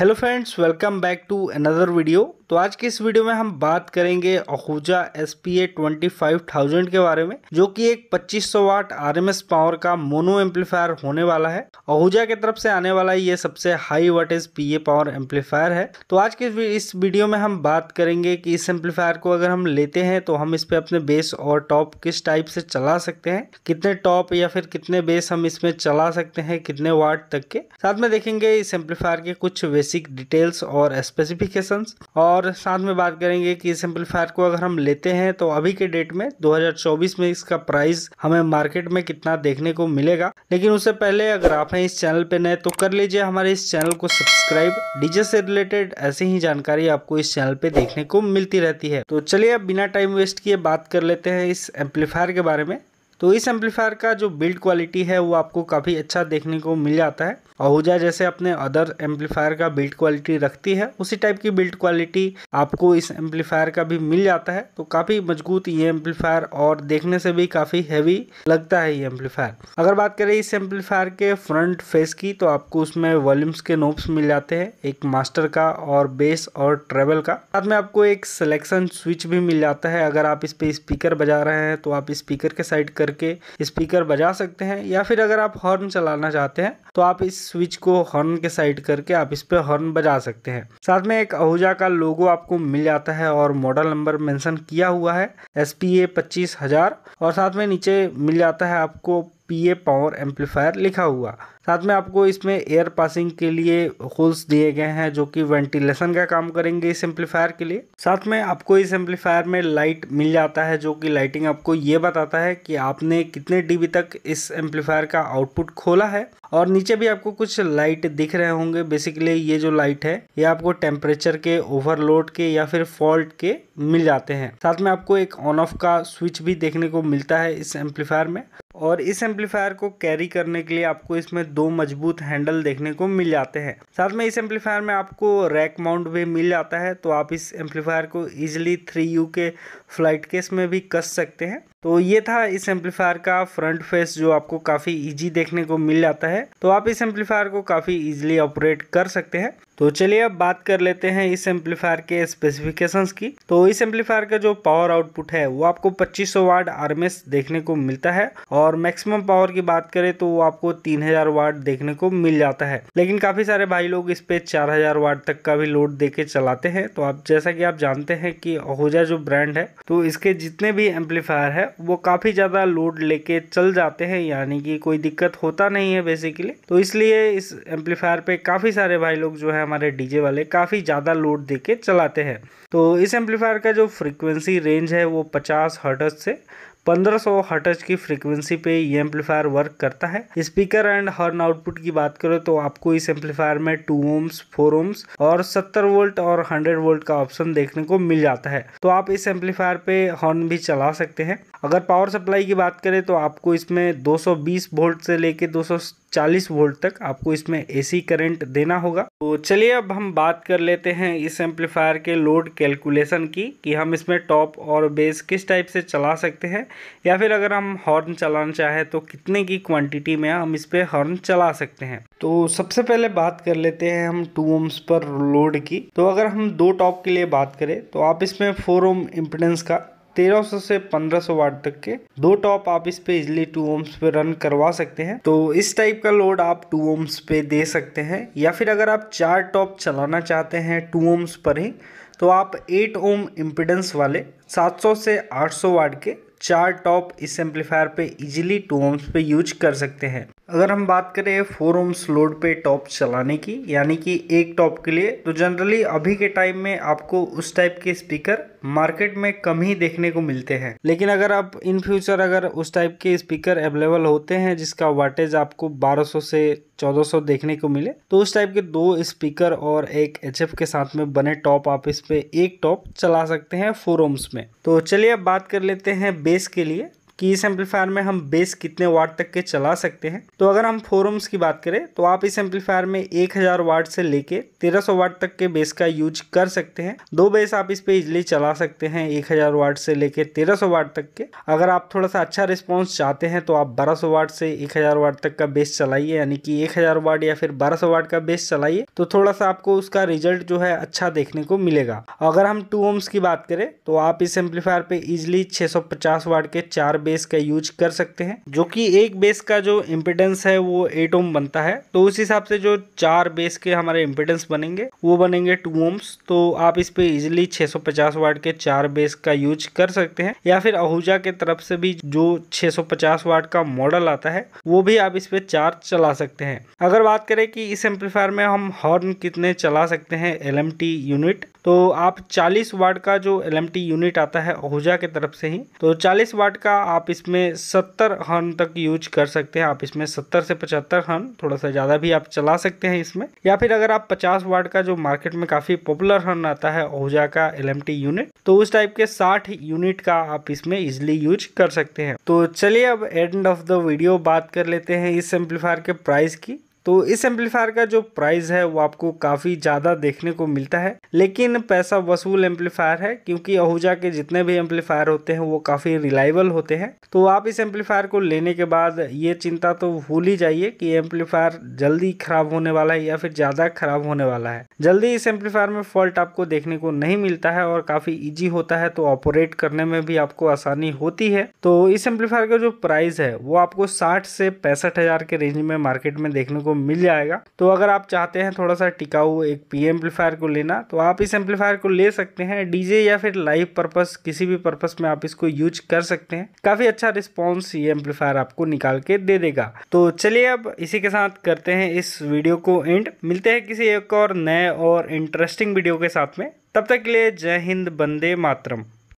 hello friends welcome back to another video तो आज की इस वीडियो में हम बात करेंगे Ahuja S P A twenty five thousand के बारे में जो कि एक 2500 watt R M S power का मोनो एम्पलीफायर होने वाला है अहूजा की तरफ से आने वाला ये सबसे high wattage P A power amplifier है तो आज के इस वीडियो में हम बात करेंगे कि इस एम्पलीफायर को अगर हम लेते हैं तो हम इस पर अपने बेस और टॉप किस टाइप से चला सकते हैं कितने टॉप या फिर कितने बेस हम इसमें चला सकते हैं कितने वाट तक के साथ में देखेंगे इस एम्पलीफायर के कुछ बेसिक डिटेल्स और स्पेसिफिकेशन और और साथ में बात करेंगे कि इस एम्पलीफायर को अगर हम लेते हैं तो अभी के डेट में 2024 में इसका प्राइस हमें मार्केट में कितना देखने को मिलेगा लेकिन उससे पहले अगर आप हैं इस चैनल पे नए तो कर लीजिए हमारे इस चैनल को सब्सक्राइब डीजे से रिलेटेड ऐसी ही जानकारी आपको इस चैनल पे देखने को मिलती रहती है तो चलिए अब बिना टाइम वेस्ट किए बात कर लेते हैं इस एम्पलीफायर के बारे में तो इस एम्पलीफायर का जो बिल्ड क्वालिटी है वो आपको काफ़ी अच्छा देखने को मिल जाता है आहूजा जैसे अपने अदर एम्पलीफायर का बिल्ड क्वालिटी रखती है उसी टाइप की बिल्ड क्वालिटी आपको इस एम्पलीफायर का भी मिल जाता है तो काफ़ी मजबूत ये एम्पलीफायर और देखने से भी काफ़ी हैवी लगता है ये एम्पलीफायर अगर बात करें इस एम्पलीफायर के फ्रंट फेस की तो आपको उसमें वॉल्यूम्स के नोब्स मिल जाते हैं एक मास्टर का और बेस और ट्रेवल का साथ में आपको एक सिलेक्शन स्विच भी मिल जाता है अगर आप इस पर स्पीकर बजा रहे हैं तो आप स्पीकर के साइड कर करके स्पीकर बजा सकते हैं या फिर अगर आप हॉर्न चलाना चाहते हैं तो आप इस स्विच को हॉर्न के साइड करके आप इस पर हॉर्न बजा सकते हैं साथ में एक अहूजा का लोगो आपको मिल जाता है और मॉडल नंबर मेंशन किया हुआ है एस पी ए पच्चीस हजार और साथ में नीचे मिल जाता है आपको पी ए पावर एम्पलीफायर लिखा हुआ साथ में आपको इसमें एयर पासिंग के लिए होल्स दिए गए हैं जो कि वेंटिलेशन का काम करेंगे इस एम्पलीफायर के लिए साथ में आपको इस एम्पलीफायर में लाइट मिल जाता है जो कि लाइटिंग आपको ये बताता है कि आपने कितने डीबी तक इस एम्पलीफायर का आउटपुट खोला है और नीचे भी आपको कुछ लाइट दिख रहे होंगे बेसिकली ये जो लाइट है ये आपको टेम्परेचर के ओवरलोड के या फिर फॉल्ट के मिल जाते हैं साथ में आपको एक ऑन ऑफ का स्विच भी देखने को मिलता है इस एम्पलीफायर में और इस एम्पलीफायर को कैरी करने के लिए आपको इसमें दो दो मजबूत हैंडल देखने को मिल जाते हैं साथ में इस एम्पलीफायर में आपको रैक माउंट भी मिल जाता है तो आप इस एम्पलीफायर को ईजिली थ्री यू के फ्लाइट केस में भी कस सकते हैं तो ये था इस एम्पलीफायर का फ्रंट फेस जो आपको काफ़ी इजी देखने को मिल जाता है तो आप इस एम्पलीफायर को काफ़ी इजीली ऑपरेट कर सकते हैं तो चलिए अब बात कर लेते हैं इस एम्पलीफायर के स्पेसिफिकेशंस की तो इस एम्पलीफायर का जो पावर आउटपुट है वो आपको 2500 वार्ड आरमेस देखने को मिलता है और मैक्सिमम पावर की बात करें तो वो आपको 3000 वार्ड देखने को मिल जाता है लेकिन काफ़ी सारे भाई लोग इस पे 4000 वार्ड तक का भी लोड दे के चलाते हैं तो आप जैसा कि आप जानते हैं कि ओहोजा जो ब्रांड है तो इसके जितने भी एम्पलीफायर है वो काफ़ी ज़्यादा लोड लेके चल जाते हैं यानी कि कोई दिक्कत होता नहीं है बेसिकली तो इसलिए इस एम्पलीफायर पे काफ़ी सारे भाई लोग जो है हमारे डीजे वाले काफ़ी ज़्यादा लोड दे के चलाते हैं तो इस एम्पलीफायर का जो फ्रिक्वेंसी रेंज है वो पचास हर्टज से 1500 हर्टज की फ्रीक्वेंसी पे ये एम्पलीफायर वर्क करता है स्पीकर एंड हॉर्न आउटपुट की बात करें तो आपको इस एम्पलीफायर में 2 ओम्स 4 ओम्स और 70 वोल्ट और 100 वोल्ट का ऑप्शन देखने को मिल जाता है तो आप इस एम्पलीफायर पे हॉर्न भी चला सकते हैं अगर पावर सप्लाई की बात करें तो आपको इसमें 220 वोल्ट से लेके 240 वोल्ट तक आपको इसमें एसी करंट देना होगा तो चलिए अब हम बात कर लेते हैं इस एम्पलीफायर के लोड कैलकुलेशन की कि हम इसमें टॉप और बेस किस टाइप से चला सकते हैं या फिर अगर हम हॉर्न चलाना चाहें तो कितने की क्वांटिटी में हम इस पर हॉर्न चला सकते हैं तो सबसे पहले बात कर लेते हैं हम टू ओम्स पर लोड की तो अगर हम दो टॉप के लिए बात करें तो आप इसमें फोर ओम इम्पिडेंस का 1300 से 1500 वाट तक के दो टॉप आप इस पे इजिली टू ओम्स पे रन करवा सकते हैं तो इस टाइप का लोड आप टू ओम्स पे दे सकते हैं या फिर अगर आप चार टॉप चलाना चाहते हैं टू ओम्स पर ही तो आप 8 ओम इम्पिडेंस वाले 700 से 800 वाट के चार टॉप इस एम्पलीफायर पे इजीली टू ओम्स पे यूज कर सकते हैं अगर हम बात करें फोर ओम्स लोड पे टॉप चलाने की यानी कि एक टॉप के लिए तो जनरली अभी के टाइम में आपको उस टाइप के स्पीकर मार्केट में कम ही देखने को मिलते हैं लेकिन अगर आप इन फ्यूचर अगर उस टाइप के स्पीकर अवेलेबल होते हैं जिसका वाटेज आपको 1200 से 1400 देखने को मिले तो उस टाइप के दो स्पीकर और एक एच के साथ में बने टॉप आप इस पे एक टॉप चला सकते हैं फोर ओम्स में तो चलिए अब बात कर लेते हैं बेस के लिए कि इस एम्पलीफायर में हम बेस कितने वाट तक के चला सकते हैं तो अगर हम फोर ओम्स की बात करें तो आप इस एम्पलीफायर में 1000 वाट से लेके 1300 वाट तक के बेस का यूज कर सकते हैं दो बेस आप इस पे इजिली चला सकते हैं 1000 वाट से लेके 1300 वाट तक के अगर आप थोड़ा सा अच्छा रिस्पॉन्स चाहते हैं तो आप 1200 वाट से हजार वाट तक का बेस चलाइए यानी कि हजार वाट या फिर 1200 वाट का बेस चलाइए तो थोड़ा सा आपको उसका रिजल्ट जो है अच्छा देखने को मिलेगा अगर हम टू ओम्स की बात करें तो आप इस एम्पलीफायर पे इजिली पचास वाट के चार बेस बेस का यूज कर सकते हैं जो कि एक बेस का जो इम्पिडेंस है वो एट ओम बनता है तो उस हिसाब से जो चार बेस के हमारे इम्पिडेंस बनेंगे वो बनेंगे टू ओम्स तो आप इस पे इजिली 650 वाट के चार बेस का यूज कर सकते हैं या फिर आहूजा के तरफ से भी जो 650 वाट का मॉडल आता है वो भी आप इस पे चार चला सकते हैं अगर बात करें कि इस एम्पलीफायर में हम हॉर्न कितने चला सकते हैं एल यूनिट तो आप 40 वाट का जो एल यूनिट आता है आहूजा के तरफ से ही तो 40 वाट का आप आप इसमें सत्तर हर्न तक यूज कर सकते हैं आप इसमें सत्तर से पचहत्तर हर्न थोड़ा सा ज़्यादा भी आप चला सकते हैं इसमें या फिर अगर आप पचास वाट का जो मार्केट में काफ़ी पॉपुलर हर्न आता है ओजा का एल यूनिट तो उस टाइप के साठ यूनिट का आप इसमें इजिली यूज कर सकते हैं तो चलिए अब एंड ऑफ द वीडियो बात कर लेते हैं इस एम्पलीफायर के प्राइस की तो इस एम्पलीफायर का जो प्राइस है वो आपको काफ़ी ज़्यादा देखने को मिलता है लेकिन पैसा वसूल एम्पलीफायर है क्योंकि अहूजा के जितने भी एम्पलीफायर होते हैं वो काफ़ी रिलायबल होते हैं तो आप इस एम्पलीफायर को लेने के बाद ये चिंता तो भूल ही जाइए कि एम्पलीफायर जल्दी ख़राब होने वाला है या फिर ज़्यादा ख़राब होने वाला है जल्दी इस एम्पलीफायर में फॉल्ट आपको देखने को नहीं मिलता है और काफ़ी ईजी होता है तो ऑपरेट करने में भी आपको आसानी होती है तो इस एम्पलीफायर का जो प्राइस है वो आपको साठ से पैंसठ के रेंज में मार्केट में देखने को को मिल जाएगा तो अगर आप चाहते हैं थोड़ा सा टिकाऊ एक पी एम्पलीफायर को लेना तो आप इस एम्पलीफायर को ले सकते हैं डीजे या फिर लाइव पर्पस किसी भी पर्पस में आप इसको यूज कर सकते हैं काफी अच्छा रिस्पॉन्स ये एम्पलीफायर आपको निकाल के दे देगा तो चलिए अब इसी के साथ करते हैं इस वीडियो को एंड मिलते हैं किसी एक और नए और इंटरेस्टिंग वीडियो के साथ में तब तक के लिए जय हिंद बंदे मातरम